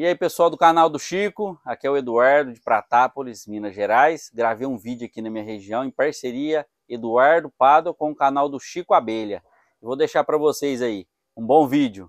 E aí pessoal do canal do Chico, aqui é o Eduardo de Pratápolis, Minas Gerais. Gravei um vídeo aqui na minha região em parceria Eduardo Pado com o canal do Chico Abelha. Vou deixar para vocês aí. Um bom vídeo.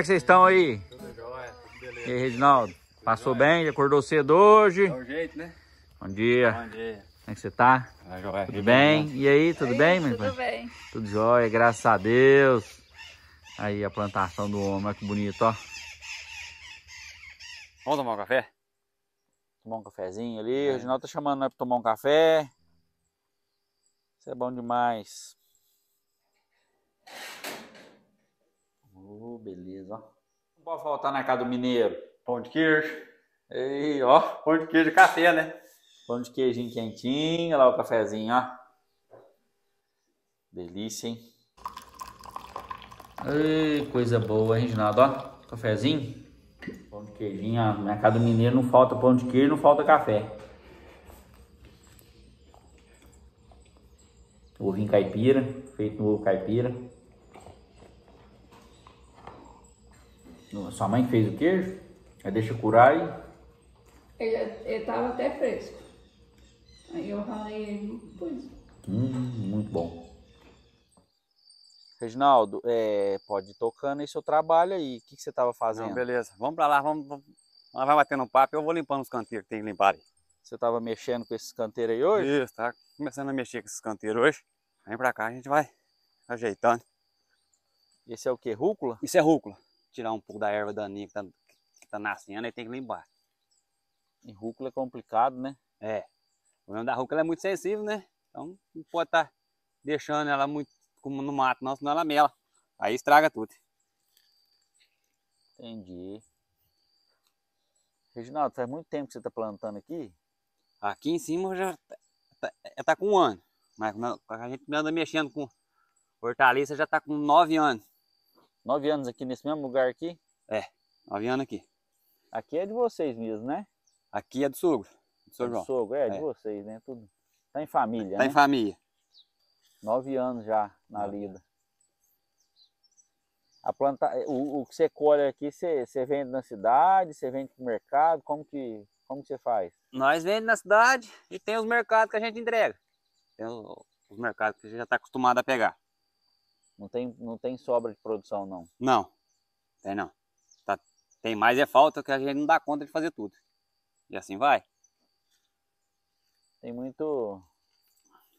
é que vocês estão aí? Tudo jóia, tudo beleza. E aí, Reginaldo? Tudo passou jóia. bem? Acordou cedo hoje? É jeito, né? Bom dia. Bom dia. Como é que você tá? tá tudo bem? E aí, tudo bem, isso, Tudo bem. Tudo jóia, graças a Deus. Aí a plantação do homem, olha que bonito, ó. Vamos tomar um café? Tomar um cafezinho ali. É. O Reginaldo tá chamando nós pra tomar um café. Isso é bom demais. Oh, beleza, ó. voltar na casa do mineiro. Pão de queijo. Ei, ó. Pão de queijo e café, né? Pão de queijinho quentinho, lá o cafezinho, ó. Delícia, hein? Ei, coisa boa, hein, Ginaldo? Ó, cafezinho. Pão de queijinho, ó. Na casa do mineiro não falta pão de queijo, não falta café. Ovinho caipira, feito no ovo caipira. Sua mãe fez o queijo? Aí deixa curar e. Ele, ele tava até fresco. Aí eu ralei ele depois. Hum, muito bom. Reginaldo, é, pode ir tocando aí seu trabalho aí. O que, que você estava fazendo? Não, beleza. Vamos para lá, vamos, vamos. vai batendo um papo, eu vou limpando os canteiros que tem que limpar aí. Você estava mexendo com esses canteiros aí hoje? Isso, tá começando a mexer com esses canteiros hoje. Vem para cá, a gente vai ajeitando. Esse é o que? Rúcula? Isso é rúcula tirar um pouco da erva daninha que tá, que tá nascendo, aí tem que limpar. E rúcula é complicado, né? É. O problema da rúcula é muito sensível, né? Então não pode estar tá deixando ela muito como no mato, não, senão ela mela. Aí estraga tudo. Entendi. Reginaldo, faz muito tempo que você está plantando aqui? Aqui em cima já está tá, tá, tá com um ano. Mas a gente anda mexendo com hortaliça já está com nove anos. Nove anos aqui nesse mesmo lugar aqui? É, nove anos aqui. Aqui é de vocês mesmo, né? Aqui é do sogro, do sogro é João. Do sogro, é, é, de vocês, né? Tudo. Tá em família, tá né? Tá em família. Nove anos já na lida. A planta, o, o que você colhe aqui, você, você vende na cidade, você vende pro mercado, como que, como que você faz? Nós vendemos na cidade e tem os mercados que a gente entrega. Tem os, os mercados que a gente já está acostumado a pegar. Não tem, não tem sobra de produção, não? Não, tem não. Tá, tem mais é falta que a gente não dá conta de fazer tudo. E assim vai. Tem muito,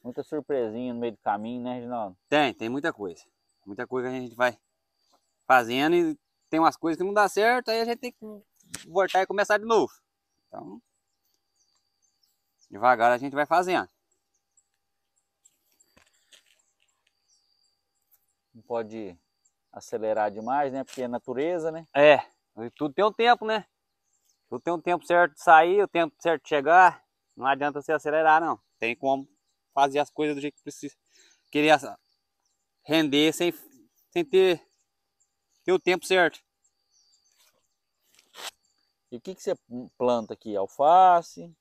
muita surpresinha no meio do caminho, né, Reginaldo? Tem, tem muita coisa. Muita coisa que a gente vai fazendo e tem umas coisas que não dá certo, aí a gente tem que voltar e começar de novo. Então, devagar a gente vai fazendo. não pode acelerar demais, né? Porque é natureza, né? É, e tudo tem um tempo, né? Tudo tem um tempo certo de sair, o tempo certo de chegar. Não adianta você acelerar, não. Tem como fazer as coisas do jeito que precisa. queria render sem, sem ter, ter o tempo certo. E o que, que você planta aqui? Alface?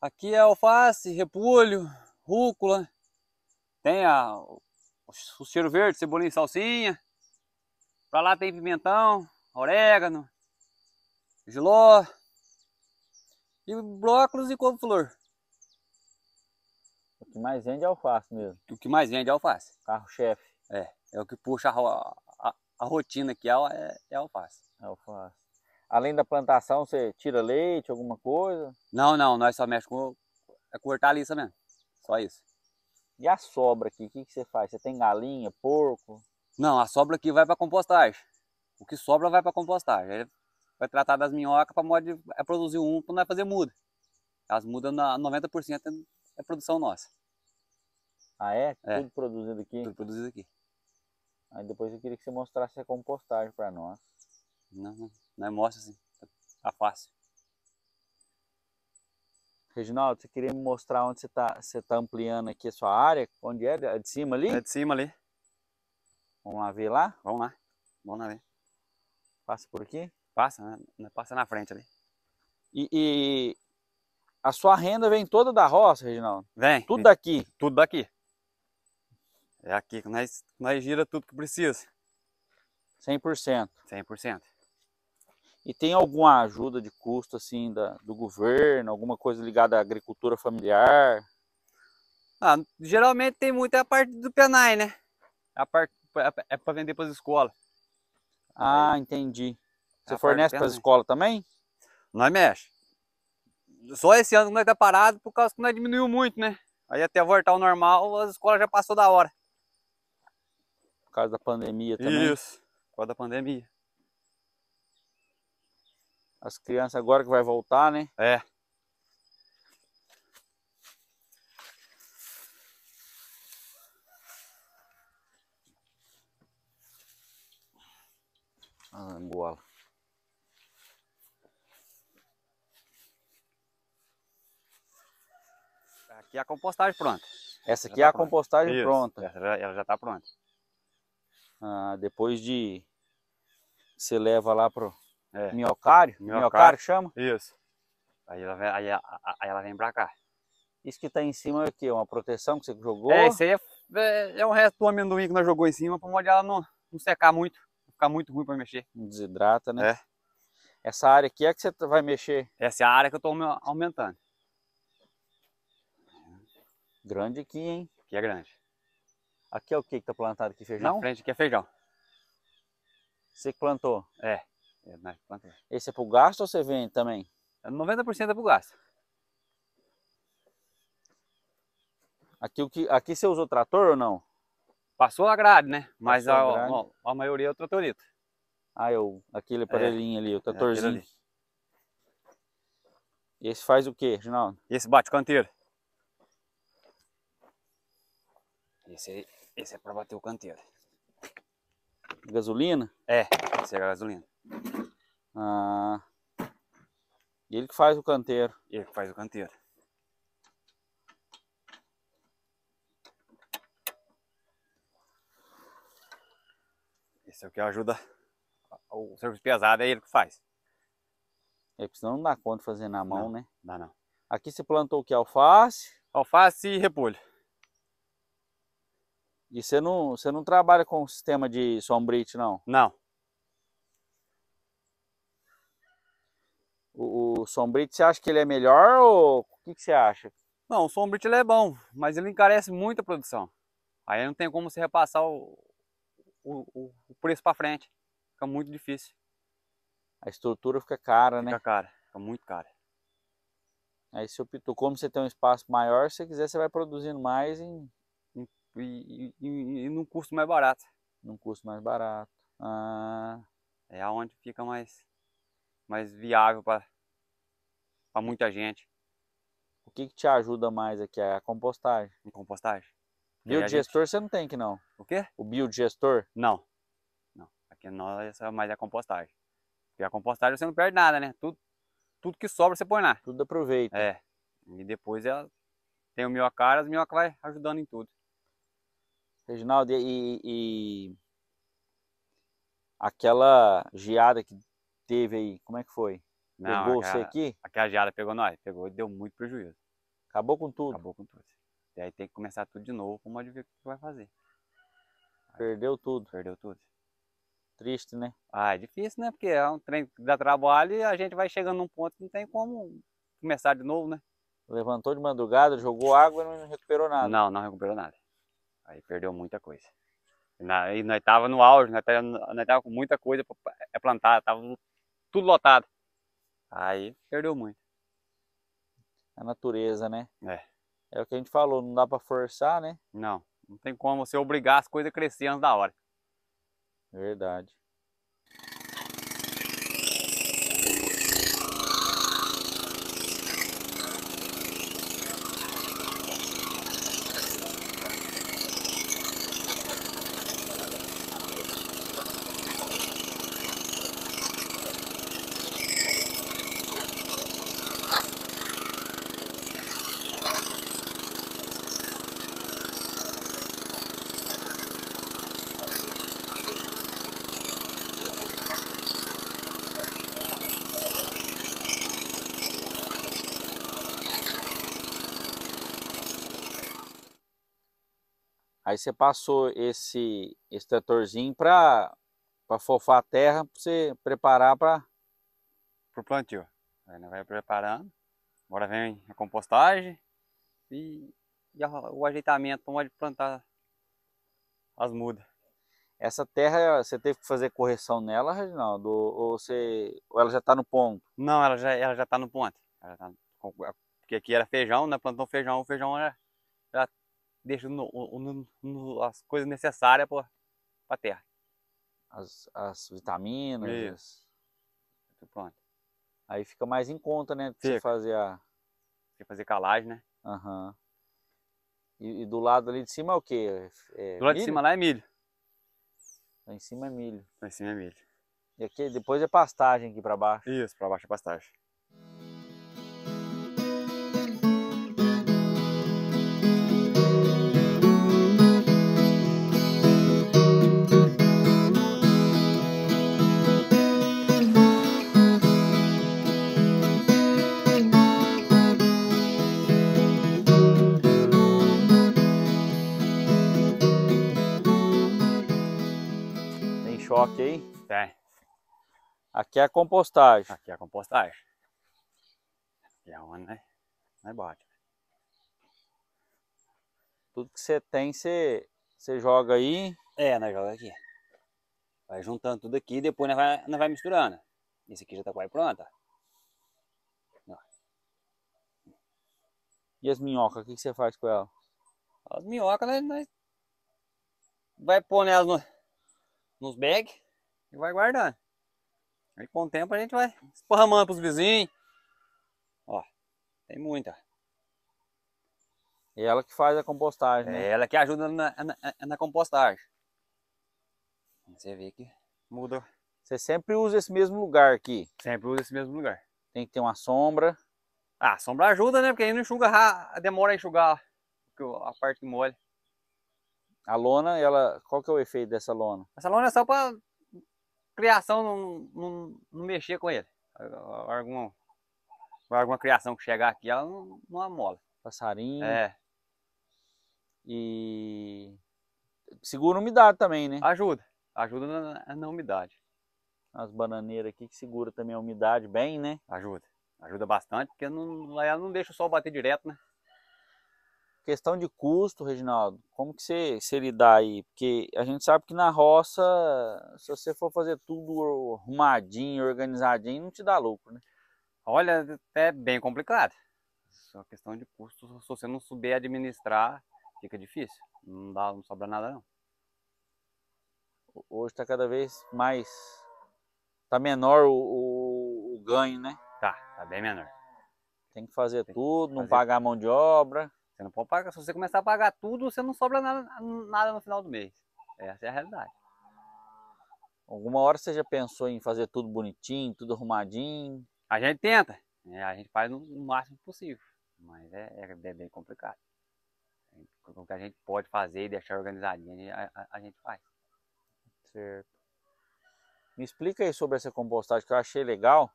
Aqui é alface, repolho, rúcula. Tem a, o cheiro verde, cebolinha e salsinha. Pra lá tem pimentão, orégano, giló. E brócolis e couve-flor. O que mais vende é alface mesmo. O que mais vende é alface. Carro-chefe. É, é o que puxa a, a, a rotina aqui, é, é, é alface. É alface. Além da plantação, você tira leite, alguma coisa? Não, não, nós só mexemos com, é cortar a liça mesmo. Só isso. E a sobra aqui, o que, que você faz? Você tem galinha, porco? Não, a sobra aqui vai para compostagem. O que sobra vai para compostagem. Ele vai tratar das minhocas para modo é produzir um para não é fazer muda. As mudas, 90% é produção nossa. Ah, é? é? Tudo produzido aqui? Tudo produzido aqui. Aí depois eu queria que você mostrasse a compostagem para nós. Não, não, não é mostra assim. Tá, tá fácil. Reginaldo, você queria me mostrar onde você está você tá ampliando aqui a sua área? Onde é? É de cima ali? É de cima ali. Vamos lá ver lá? Vamos lá. Vamos lá ver. Passa por aqui? Passa, né? Passa na frente ali. E, e, a sua renda vem toda da roça, Reginaldo? Vem. Tudo daqui? Tudo daqui. É aqui que nós, nós gira tudo que precisa. 100%? 100%. E tem alguma ajuda de custo assim da, do governo, alguma coisa ligada à agricultura familiar? Ah, geralmente tem muito é a parte do PENAI, né? A parte é, é para vender para as escolas. Ah, entendi. É Você é fornece para as escolas também? Nós mexe. Só esse ano que nós tá parado por causa que nós diminuiu muito, né? Aí até voltar ao normal, as escolas já passou da hora. Por causa da pandemia também? Isso, por causa da pandemia. As crianças agora que vai voltar, né? É. Angola. Ah, é tá aqui é a compostagem pronta. Essa aqui já é tá a pronta. compostagem Isso. pronta. Ela já está pronta. Ah, depois de... Você leva lá pro é. Miocário, miocário, chama? Isso. Aí ela, vem, aí, aí ela vem pra cá. Isso que tá em cima é o Uma proteção que você jogou? É, isso aí é, é, é, um resto do amendoim que nós jogou em cima pra molhar ela não, não secar muito. ficar muito ruim pra mexer. Desidrata, né? É. Essa área aqui é que você vai mexer? Essa é a área que eu tô aumentando. Grande aqui, hein? Aqui é grande. Aqui é o que que tá plantado aqui? Feijão? Na frente aqui é feijão. Você que plantou? É. É, Esse é pro gasto ou você vende também? 90% é, é pro gasto. Aqui, o que, aqui você usou trator ou não? Passou a grade, né? Mas a, a, grade. a, a, maioria é o tratorito. Ah, eu, aquele é. aparelhinho é, ali, o é, tratorzinho. É esse faz o que, Ginaldo? Esse bate canteiro. Esse, esse é para bater o canteiro. Gasolina? É, esse é gasolina. Ah, ele que faz o canteiro. Ele que faz o canteiro. Esse é o que ajuda o serviço pesado, é ele que faz. É, porque senão não dá conta de fazer na mão, não, né? Dá não. Aqui você plantou o que? Alface? Alface e repolho. E você não, você não trabalha com o sistema de sombrite, não? Não. o sombrite, você acha que ele é melhor ou o que, que você acha? Não, o sombrite ele é bom, mas ele encarece muito a produção. Aí não tem como você repassar o, o, o preço para frente. Fica muito difícil. A estrutura fica cara, fica né? Fica cara, fica muito cara. Aí se optou, como você tem um espaço maior, se você quiser, você vai produzindo mais em... e, e, e, e num custo mais barato. Num custo mais barato. Ah... É aonde fica mais, mais viável para para muita gente. O que, que, te ajuda mais aqui? É a compostagem. A compostagem. Biodigestor gente... você não tem aqui não. O quê? O biodigestor? Não. Não. Aqui é nós é mais a compostagem. Porque a compostagem você não perde nada, né? Tudo, tudo que sobra você põe lá. Tudo aproveita. É. E depois ela tem o minhocara, as minhocas vai ajudando em tudo. Reginaldo, e, e aquela geada que teve aí, como é que foi? Não, pegou aquela, você aqui? Aquela geada pegou nós, pegou e deu muito prejuízo. Acabou com tudo? Acabou com tudo. E aí tem que começar tudo de novo para ver o que vai fazer. Perdeu tudo? Perdeu tudo. Triste, né? Ah, é difícil, né? Porque é um trem que dá trabalho e a gente vai chegando num ponto que não tem como começar de novo, né? Levantou de madrugada, jogou água e não recuperou nada. Não, não recuperou nada. Aí perdeu muita coisa. Na, e nós tava no auge, nós tava, nós tava com muita coisa para é plantar, tava tudo lotado. Aí perdeu muito. A natureza, né? É. É o que a gente falou, não dá para forçar, né? Não, não tem como você obrigar as coisas a crescer antes da hora. Verdade. Aí você passou esse, extratorzinho tratorzinho para fofar a terra, para você preparar para... Para o plantio. Aí vai preparando. Agora vem a compostagem e, e o ajeitamento onde plantar as mudas. Essa terra, você teve que fazer correção nela, Reginaldo? Ou, você, ou ela já está no ponto? Não, ela já está ela já tá no ponto. Tá porque aqui era feijão, né? Plantou feijão, o feijão era deixa no, no, no, as coisas necessárias para a terra. As, as vitaminas. Isso. Pronto. Aí fica mais em conta, né? Fica. Você fazer a. Você fazer calagem, né? Aham. Uhum. E, e, do lado ali de cima é o quê? É do lado milho? de cima lá é milho. Lá em cima é milho. Lá em cima é milho. E aqui depois é pastagem aqui para baixo. Isso, para baixo é pastagem. choque aí? Tem. É. Aqui é a compostagem. Aqui é a compostagem. E é onde, né? Não é bate. Tudo que você tem, você, você joga aí. É, nós né? joga aqui. Vai juntando tudo aqui e depois nós vai, nós vai misturando. Esse aqui já tá quase pronto, ó. E as minhocas, o que, que você faz com elas? As minhocas, nós, né? nós vai pôr nelas no, nos bags e vai guardando. Aí com o tempo a gente vai esparramando para os vizinhos. Ó, tem muita. E é ela que faz a compostagem. Né? É ela que ajuda na, na, na compostagem. Você vê que muda. Você sempre usa esse mesmo lugar aqui? Sempre usa esse mesmo lugar. Tem que ter uma sombra. Ah, a sombra ajuda, né? Porque aí não enxuga, demora a enxugar a parte que molha. A lona, ela, qual que é o efeito dessa lona? Essa lona é só para criação não, não, não, mexer com ele. Alguma, alguma criação que chegar aqui, ela não, não amola. Passarinho. É. E segura a umidade também, né? Ajuda. Ajuda na, na umidade. As bananeiras aqui que segura também a umidade bem, né? Ajuda. Ajuda bastante, porque não, ela não deixa o sol bater direto, né? questão de custo, Reginaldo, como que você, você lidar aí? Porque a gente sabe que na roça, se você for fazer tudo arrumadinho, organizadinho, não te dá lucro, né? Olha, é bem complicado. Só questão de custo, se você não souber administrar, fica difícil. Não dá, não sobra nada não. Hoje está cada vez mais, está menor o, o, o ganho, né? Tá, tá bem menor tem que fazer tem tudo, fazer. não pagar a mão de obra. Você não pode pagar. Se você começar a pagar tudo, você não sobra nada, nada no final do mês. Essa é a realidade. Alguma hora você já pensou em fazer tudo bonitinho, tudo arrumadinho? A gente tenta. Né? A gente faz no, no máximo possível. Mas é, é, é bem complicado. O que a gente pode fazer e deixar organizadinho, a, a, a gente faz. Certo. Me explica aí sobre essa compostagem que eu achei legal.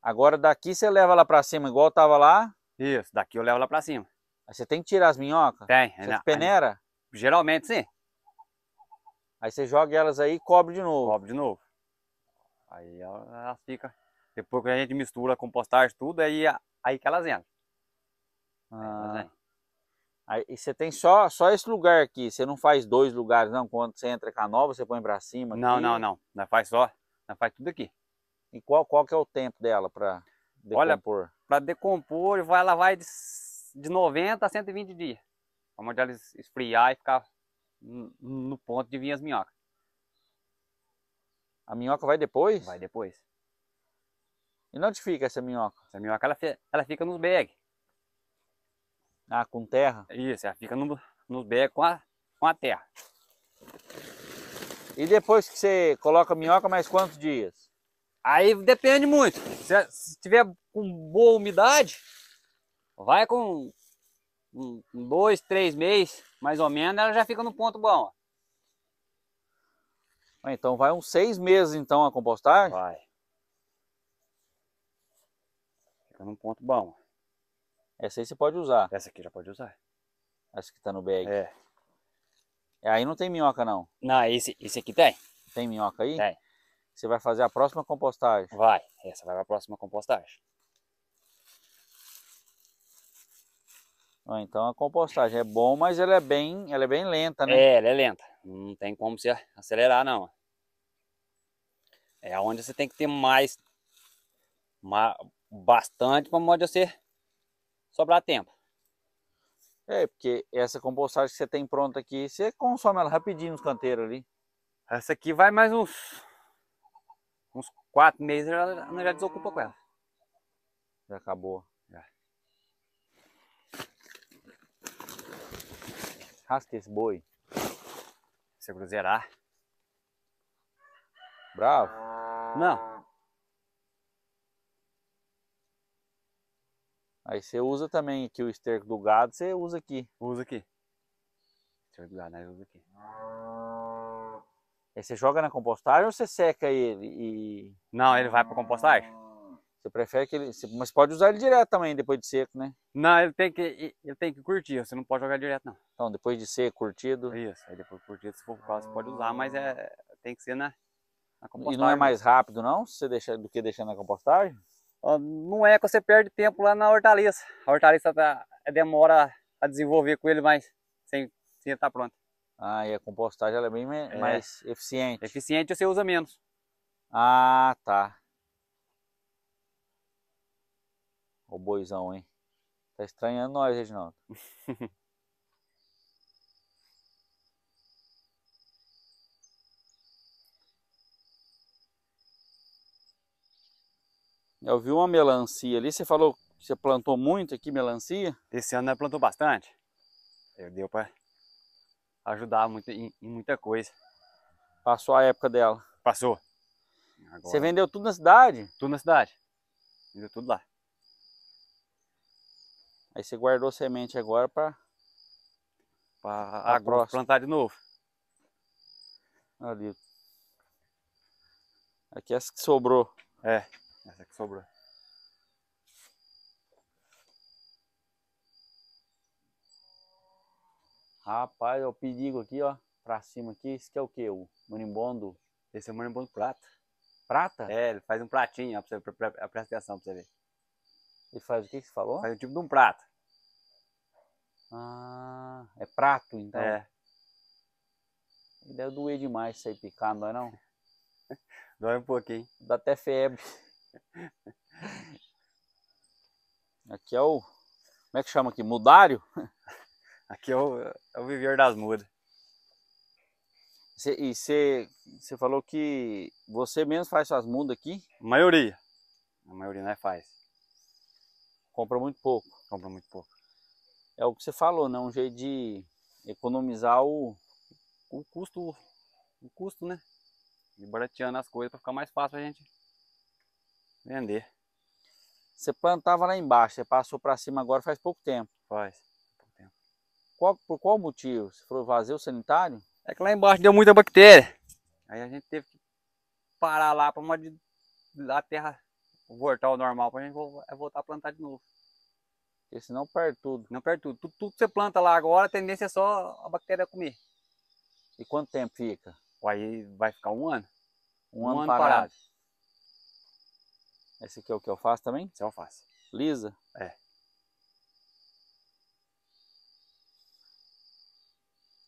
Agora daqui você leva lá para cima, igual tava lá? Isso, daqui eu levo lá para cima. Aí você tem que tirar as minhocas? Tem. Você não, peneira? Aí, geralmente sim. Aí você joga elas aí e cobre de novo? Cobre de novo. Aí elas ela fica. Depois que a gente mistura compostagem tudo, aí, aí que elas entram. Ah. Aí você tem só, só esse lugar aqui, você não faz dois lugares não, quando você entra com a nova, você põe pra cima? Não, aqui. não, não, não faz só, não faz tudo aqui. E qual, qual que é o tempo dela pra decompor? Olha, pra decompor, ela vai de de 90 a 120 dias. para deixar esfriar e ficar no ponto de vir as minhocas. A minhoca vai depois? Vai depois. E onde fica essa minhoca? Essa minhoca ela, ela fica nos bags. Ah, com terra? Isso, ela fica no, nos bags com a, com a terra. E depois que você coloca a minhoca, mais quantos dias? Aí depende muito. Se, se tiver com boa umidade, Vai com um, dois, três meses, mais ou menos, ela já fica no ponto bom. Ah, então vai uns seis meses então a compostagem? Vai. Fica num ponto bom. Essa aí você pode usar? Essa aqui já pode usar. Essa que tá no bag? É. é aí não tem minhoca não? Não, esse, esse aqui tem. Tem minhoca aí? Tem. Você vai fazer a próxima compostagem? Vai, essa vai pra próxima compostagem. Ah, então a compostagem é bom, mas ela é bem, ela é bem lenta, né? É, ela é lenta. Não tem como você acelerar, não. É onde você tem que ter mais, bastante para modo de você sobrar tempo. É, porque essa compostagem que você tem pronta aqui, você consome ela rapidinho nos canteiros ali. Essa aqui vai mais uns uns quatro meses, ela não já desocupa com ela. Já acabou. Rasca esse boi. Você cruzeirar. Bravo. Não. Aí você usa também aqui o esterco do gado, você usa aqui. Usa aqui. Esterco do gado, né? Usa aqui. Aí você joga na compostagem ou você seca ele e... Não, ele vai pra compostagem. Você prefere que ele. Mas pode usar ele direto também, depois de seco, né? Não, ele tem que, ele tem que curtir, você não pode jogar direto, não. Então, depois de ser curtido. Isso, aí depois curtido, se for fácil, você pode usar, mas é, tem que ser na, na compostagem. E não é mais rápido, não, você deixa, do que deixar na compostagem? Não é que você perde tempo lá na hortaliça. A hortaliça tá, demora a desenvolver com ele, mas sem, sem estar tá pronto. Ah, e a compostagem ela é bem é. mais eficiente. Eficiente você usa menos. Ah, tá. O boizão, hein? Tá estranhando nós, Reginaldo. Eu vi uma melancia ali, você falou que você plantou muito aqui melancia? Esse ano nós plantou bastante. Deu para ajudar muito, em, em, muita coisa. Passou a época dela? Passou. Agora... Você vendeu tudo na cidade? Tudo na cidade. Vendeu tudo lá. Aí você guardou semente agora para para agro plantar de novo. Ali. Aqui é essa que sobrou. É, essa que sobrou. Rapaz, é o perigo aqui, ó, pra cima aqui, isso que é o que? O marimbondo? Esse é o marimbondo prata. Prata? É, ele faz um pratinho, ó, pra você, pra, pra, presta atenção pra você ver. Ele faz o que, você falou? Faz o tipo de um prato. Ah, é prato então? É. E deve doer demais isso aí picar, não é não? Dói um pouquinho. Dá até febre. Aqui é o. Como é que chama aqui? Mudário? Aqui é o, é o viver das mudas. Cê, e você falou que você mesmo faz suas mudas aqui? A maioria. A maioria não é faz. Compra muito pouco. Compra muito pouco. É o que você falou, né? Um jeito de economizar o, o custo, o custo, né? E barateando as coisas para ficar mais fácil a gente vender. Você plantava lá embaixo, você passou para cima agora faz pouco tempo. Faz. Pouco tempo. Qual, por qual motivo? Se for vazio sanitário? É que lá embaixo deu muita bactéria. Aí a gente teve que parar lá para uma de, terra voltar ao normal para a gente é voltar a plantar de novo. Porque senão perde tudo. Não perde tudo. tudo. Tudo que você planta lá agora, a tendência é só a bactéria comer. E quanto tempo fica? Aí vai ficar um ano. Um, um ano, ano, parado. parado. Esse aqui é o que eu faço também? Esse é alface. Lisa? É.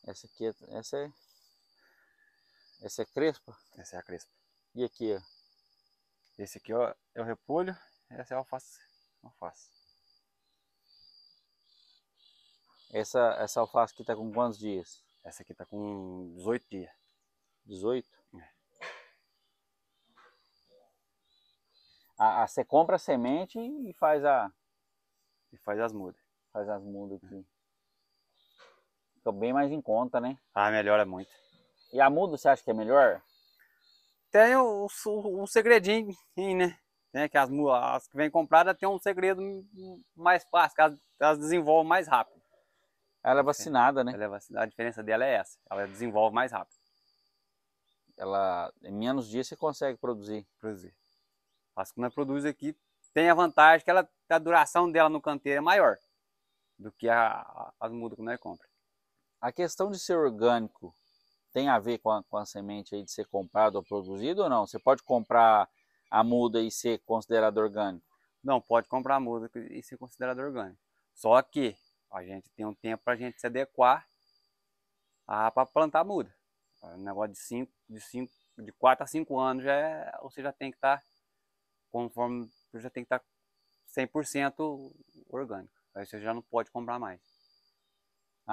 Essa aqui, essa é... Essa é, é crespa? Essa é a crespa. E aqui, ó? Esse aqui ó, é o repolho, essa é a alface. alface. Essa, essa alface aqui tá com quantos dias? Essa aqui tá com 18 dias. 18? É. A, a, você compra a semente e faz a... E faz as mudas. Faz as mudas aqui. Fica bem mais em conta, né? Ah, melhora muito. E a muda você acha que é melhor? tem o, o, o segredinho, né? Tem que as, as que vem comprada tem um segredo mais fácil, elas, elas desenvolvem mais rápido. Ela é, é. vacinada, é, né? Ela é vacinada, a diferença dela é essa, ela desenvolve mais rápido. Ela, em menos dias você consegue produzir. Produzir. As que nós produz aqui tem a vantagem que ela, a duração dela no canteiro é maior do que a, a, as mudas que nós compramos. A questão de ser orgânico, tem a ver com a, com a semente aí de ser comprado ou produzido ou não? Você pode comprar a muda e ser considerado orgânico? Não, pode comprar a muda e ser considerado orgânico. Só que a gente tem um tempo para a gente se adequar para plantar a muda. O é, negócio de 5, de 5, de 4 a 5 anos já é, você já tem que estar tá, conforme, já tem que estar tá 100% orgânico. Aí você já não pode comprar mais.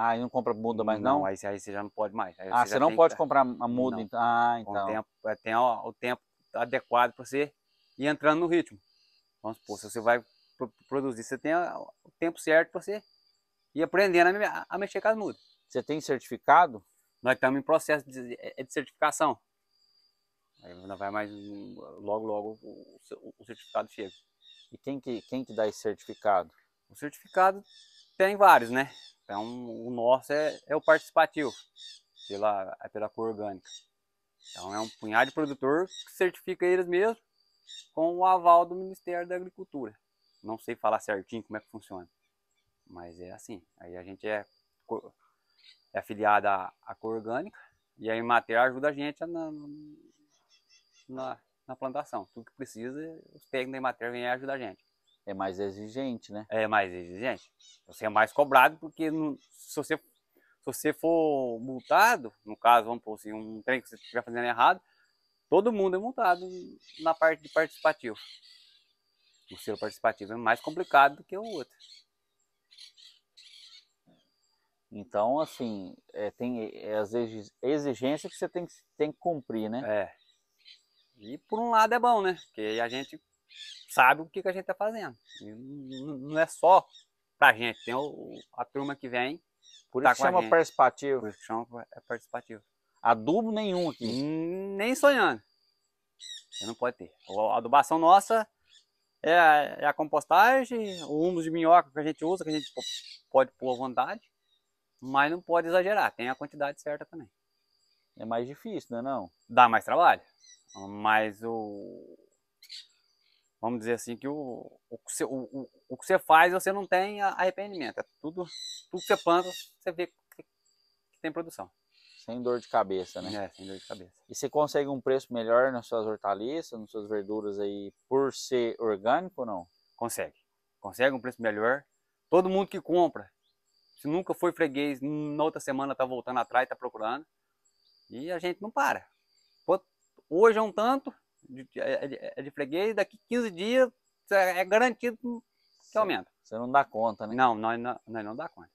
Ah, aí não compra muda mais não? não? Aí, aí você já não pode mais. Aí ah, você, você não pode que... comprar a muda? Não. Então. Ah, então. Tempo, é, tem ó, o tempo adequado para você ir entrando no ritmo. Vamos supor, se você vai produzir, você tem o tempo certo para você ir aprendendo a, a, mexer com as mudas. Você tem certificado? Nós estamos em processo de, é, é de certificação. Aí não vai mais logo, logo o, o, o, certificado chega. E quem que, quem que dá esse certificado? O certificado tem vários, né? Então o nosso é, é o participativo, pela, pela cor orgânica. Então é um punhado de produtor que certifica eles mesmos com o aval do Ministério da Agricultura. Não sei falar certinho como é que funciona, mas é assim. Aí a gente é, é afiliado à, à cor orgânica e a Imater ajuda a gente na, na, na plantação. Tudo que precisa, os técnicos da Imater vêm ajudar a gente. É mais exigente, né? É mais exigente. Você é mais cobrado porque não, se, você, se você for multado, no caso, vamos por assim, um trem que você estiver fazendo errado, todo mundo é multado na parte de participativo. O selo participativo é mais complicado do que o outro. Então, assim, é, tem é as exigências que você tem, tem que cumprir, né? É. E por um lado é bom, né? Porque a gente sabe o que, que a gente está fazendo. não é só para a gente, tem o, a turma que vem. Por tá isso chama participativo. Por isso chama é participativo. Adubo nenhum aqui. Nem sonhando. Você não pode ter. A adubação nossa é a, é a compostagem, o humus de minhoca que a gente usa, que a gente pode pôr à vontade, mas não pode exagerar, tem a quantidade certa também. É mais difícil, não é não? Dá mais trabalho, mas o, vamos dizer assim, que o, o, o, o que você faz você não tem arrependimento. É tudo, tudo que você planta, você vê que tem produção. Sem dor de cabeça, né? É, sem dor de cabeça. E você consegue um preço melhor nas suas hortaliças, nas suas verduras aí, por ser orgânico ou não? Consegue. Consegue um preço melhor. Todo mundo que compra, se nunca foi freguês, na outra semana tá voltando atrás, tá procurando. E a gente não para. Hoje é um tanto, é de, é de freguês, daqui 15 dias é garantido que aumenta. Você não dá conta, né? Não, nós não, nós não dá conta.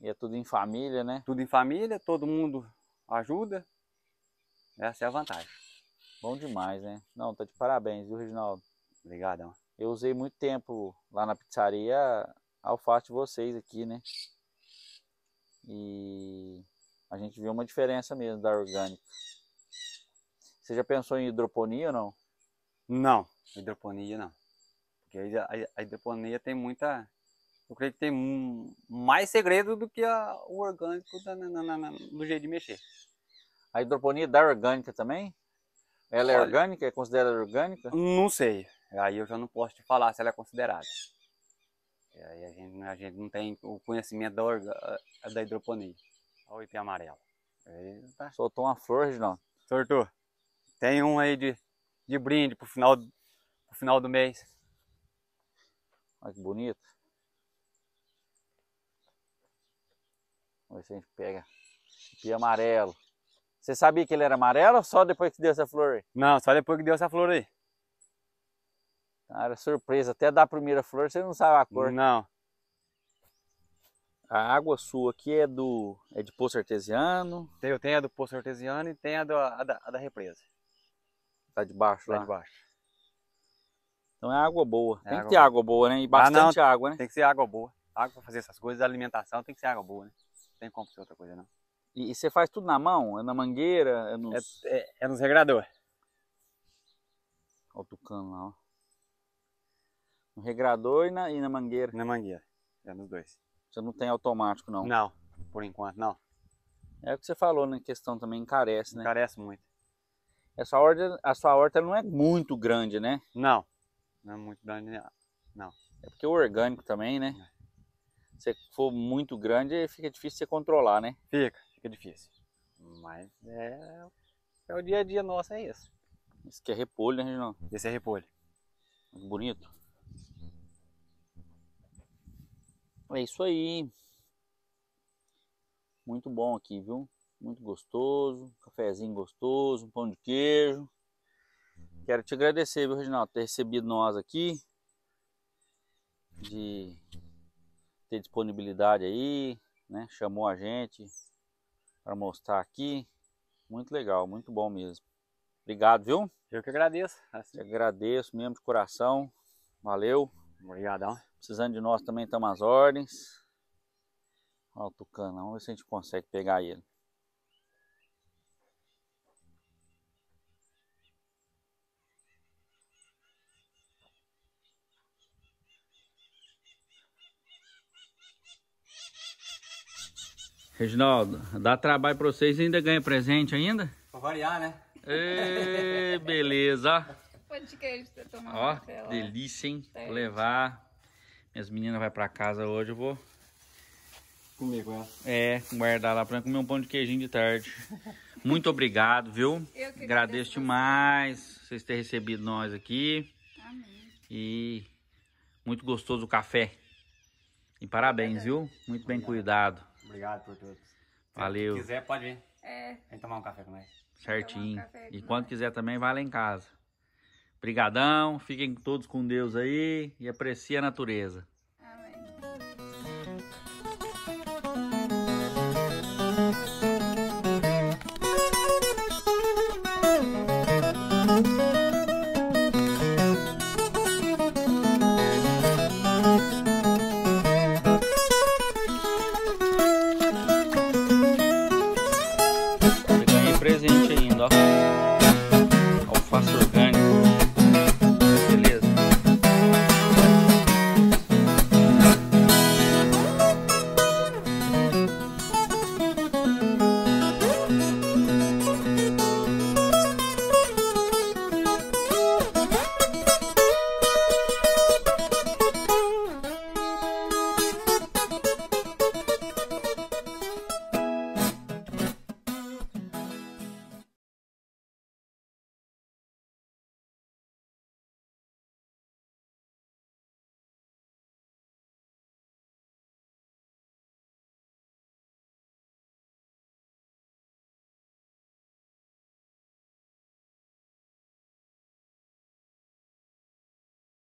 E é tudo em família, né? Tudo em família, todo mundo ajuda. Essa é a vantagem. Bom demais, né? Não, tá de parabéns, viu, Reginaldo? Obrigadão. Eu usei muito tempo lá na pizzaria alface de vocês aqui, né? E a gente viu uma diferença mesmo da orgânica. Você já pensou em hidroponia ou não? Não, hidroponia não. Porque a hidroponia tem muita... Eu creio que tem mais segredo do que a, o orgânico da, na, na, na, jeito de mexer. A hidroponia da orgânica também? Ela é orgânica? É considerada orgânica? Não sei. Aí eu já não posso te falar se ela é considerada. Aí a gente, a gente não tem o conhecimento da, orga, da hidroponia. Olha o IP amarelo. Eita. Soltou uma flor, Reginaldo. Soltou. Tem um aí de, de brinde pro final, pro final do mês. Olha que bonito. Vamos ver se a gente pega. Pia amarelo. Você sabia que ele era amarelo ou só depois que deu essa flor aí? Não, só depois que deu essa flor aí. Cara, ah, surpresa. Até dar primeira flor você não sabe a cor. Não. A água sua aqui é do é de poço artesiano? Tem, eu tenho a do poço artesiano e tem a, do, a, da, a da represa. Tá debaixo tá lá? Tá debaixo. Então é água boa. É tem água que ter boa. água boa, né? E ah, bastante ah, não, água, né? Tem que ser água boa. Água para fazer essas coisas, alimentação tem que ser água boa, né? Não tem como ser outra coisa, não. E, e você faz tudo na mão? É na mangueira? É nos, é, é, é nos regradores. Olha o tucano lá, ó. No regrador e na, e na mangueira. Na mangueira. É nos dois. Você não tem automático, não? Não, por enquanto, não. É o que você falou na né? questão também, encarece, né? Encarece muito. Essa horta, a sua horta não é muito grande, né? Não, não é muito grande, não. É porque o orgânico também, né? É. Se for muito grande, fica difícil você controlar, né? Fica, fica difícil. Mas é, é o dia a dia nosso, é isso. Esse aqui é repolho, né, Reginaldo? Esse é repolho. Bonito. É isso aí. Muito bom aqui, viu? muito gostoso, um cafezinho gostoso, um pão de queijo. Uhum. Quero te agradecer, viu, Reginaldo, ter recebido nós aqui, de ter disponibilidade aí, né? Chamou a gente para mostrar aqui. Muito legal, muito bom mesmo. Obrigado, viu? Eu que agradeço. Assim. Te agradeço mesmo de coração. Valeu. Obrigadão. Precisando de nós também, estamos às ordens. Olha o tucano, vamos ver se a gente consegue pegar ele. Reginaldo, dá trabalho pra vocês e ainda ganha presente ainda? Pra variar, né? Ei, beleza. Pão de queijo pra tomar Ó, um café, delícia, hein? Vou levar. Minhas meninas vão pra casa hoje, eu vou... Comigo, com É, guardar lá pra comer um pão de queijinho de tarde. Muito obrigado, viu? Eu que Agradeço demais vocês terem recebido nós aqui. Amém. E muito gostoso o café. E parabéns, é viu? Muito bem cuidado. Obrigado por tudo. Se Valeu. quiser, pode vir. É. Vem tomar um café com nós. Certinho. Um e quando quiser também, vai lá em casa. Obrigadão, fiquem todos com Deus aí e aprecie a natureza. presente.